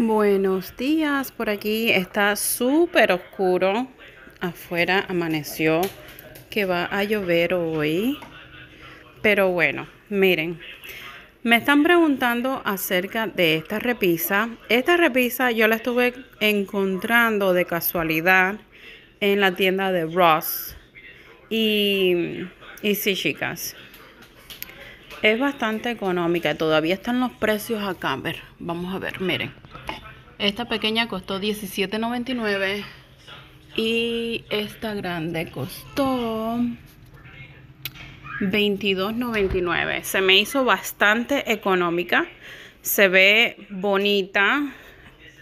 Buenos días, por aquí está súper oscuro. Afuera amaneció que va a llover hoy. Pero bueno, miren, me están preguntando acerca de esta repisa. Esta repisa yo la estuve encontrando de casualidad en la tienda de Ross. Y, y sí, chicas, es bastante económica. Todavía están los precios acá. A ver, vamos a ver, miren. Esta pequeña costó $17.99 y esta grande costó $22.99. Se me hizo bastante económica. Se ve bonita.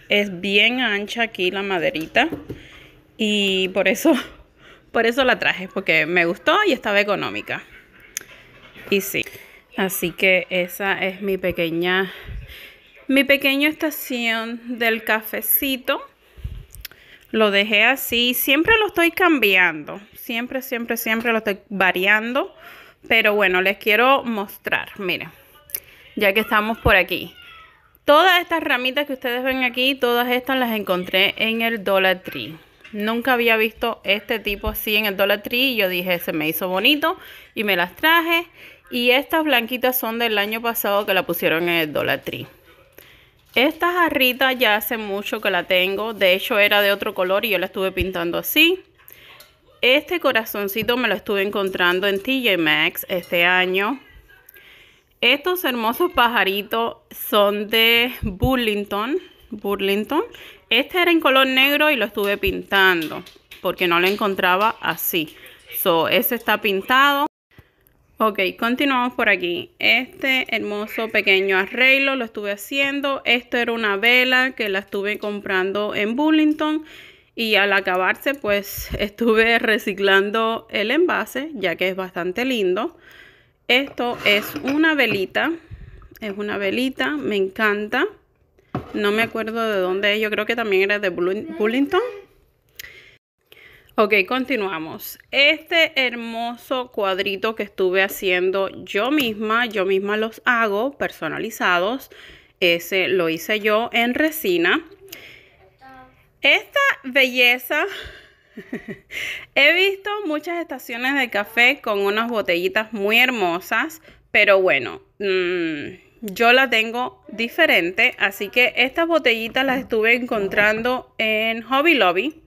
Es bien ancha aquí la maderita. Y por eso, por eso la traje. Porque me gustó y estaba económica. Y sí. Así que esa es mi pequeña mi pequeño estación del cafecito. Lo dejé así. Siempre lo estoy cambiando. Siempre, siempre, siempre lo estoy variando. Pero bueno, les quiero mostrar. Miren, ya que estamos por aquí. Todas estas ramitas que ustedes ven aquí, todas estas las encontré en el Dollar Tree. Nunca había visto este tipo así en el Dollar Tree. yo dije, se me hizo bonito y me las traje. Y estas blanquitas son del año pasado que la pusieron en el Dollar Tree. Esta jarrita ya hace mucho que la tengo. De hecho era de otro color y yo la estuve pintando así. Este corazoncito me lo estuve encontrando en TJ Maxx este año. Estos hermosos pajaritos son de Burlington. Burlington. Este era en color negro y lo estuve pintando porque no lo encontraba así. So, ese está pintado. Ok, continuamos por aquí. Este hermoso pequeño arreglo lo estuve haciendo. Esto era una vela que la estuve comprando en Bullington y al acabarse pues estuve reciclando el envase ya que es bastante lindo. Esto es una velita, es una velita, me encanta. No me acuerdo de dónde es, yo creo que también era de Bullington Ok, continuamos. Este hermoso cuadrito que estuve haciendo yo misma, yo misma los hago personalizados. Ese lo hice yo en resina. Esta belleza, he visto muchas estaciones de café con unas botellitas muy hermosas, pero bueno, mm, yo la tengo diferente, así que estas botellitas las estuve encontrando en Hobby Lobby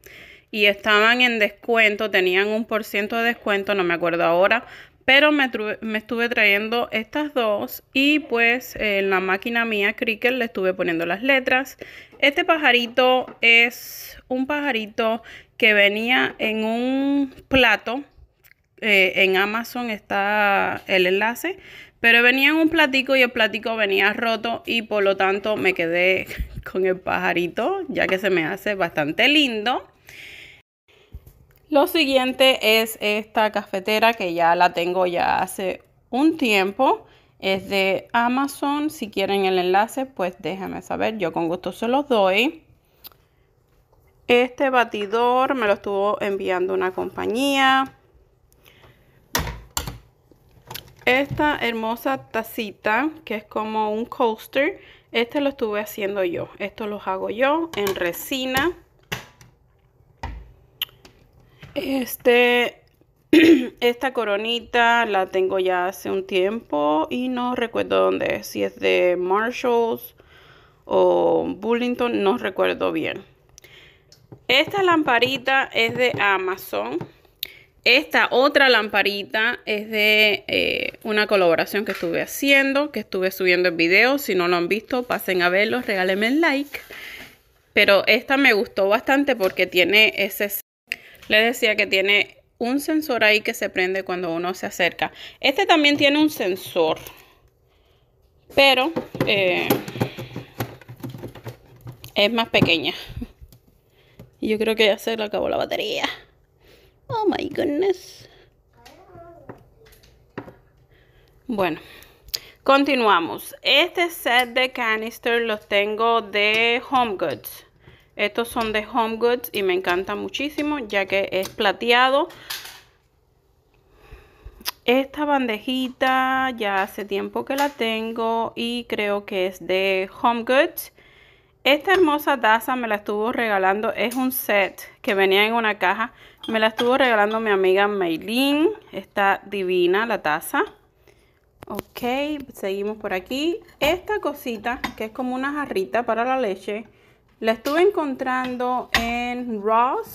y estaban en descuento, tenían un por ciento de descuento, no me acuerdo ahora, pero me, estuve trayendo estas dos y pues en la máquina mía Cricut le estuve poniendo las letras. Este pajarito es un pajarito que venía en un plato. Eh, en Amazon está el enlace. Pero venía en un platico y el platico venía roto y por lo tanto me quedé con el pajarito, ya que se me hace bastante lindo. Lo siguiente es esta cafetera que ya la tengo ya hace un tiempo. Es de Amazon. Si quieren el enlace, pues déjenme saber. Yo con gusto se los doy. Este batidor me lo estuvo enviando una compañía. Esta hermosa tacita que es como un coaster. Este lo estuve haciendo yo. Esto los hago yo en resina. Este, esta coronita la tengo ya hace un tiempo y no recuerdo dónde es, si es de Marshalls o Bullington, no recuerdo bien. Esta lamparita es de Amazon. Esta otra lamparita es de eh, una colaboración que estuve haciendo, que estuve subiendo el video. Si no lo han visto, pasen a verlo, regálenme el like. Pero esta me gustó bastante porque tiene ese le decía que tiene un sensor ahí que se prende cuando uno se acerca. Este también tiene un sensor. Pero eh, es más pequeña. yo creo que ya se le acabó la batería. Oh my goodness. Bueno, continuamos. Este set de canister los tengo de Home Goods. Estos son de Home Goods y me encanta muchísimo ya que es plateado. Esta bandejita ya hace tiempo que la tengo y creo que es de Home Goods. Esta hermosa taza me la estuvo regalando, es un set que venía en una caja. Me la estuvo regalando mi amiga Maylin. Está divina la taza. Ok, seguimos por aquí. Esta cosita que es como una jarrita para la leche la estuve encontrando en Ross.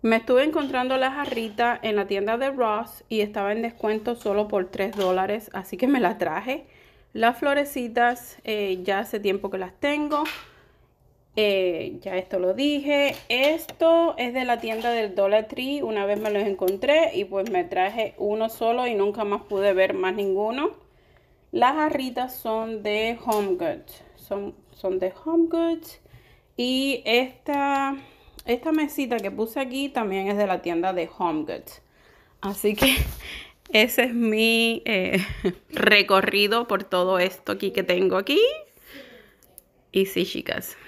Me estuve encontrando la jarrita en la tienda de Ross y estaba en descuento solo por 3 dólares, así que me la traje. Las florecitas eh, ya hace tiempo que las tengo. Eh, ya esto lo dije. Esto es de la tienda del Dollar Tree. Una vez me los encontré y pues me traje uno solo y nunca más pude ver más ninguno. Las jarritas son de Home Goods. Son, son de Home Goods. Y esta, esta mesita que puse aquí también es de la tienda de Home Goods. Así que ese es mi eh, recorrido por todo esto aquí que tengo aquí. Y sí, chicas.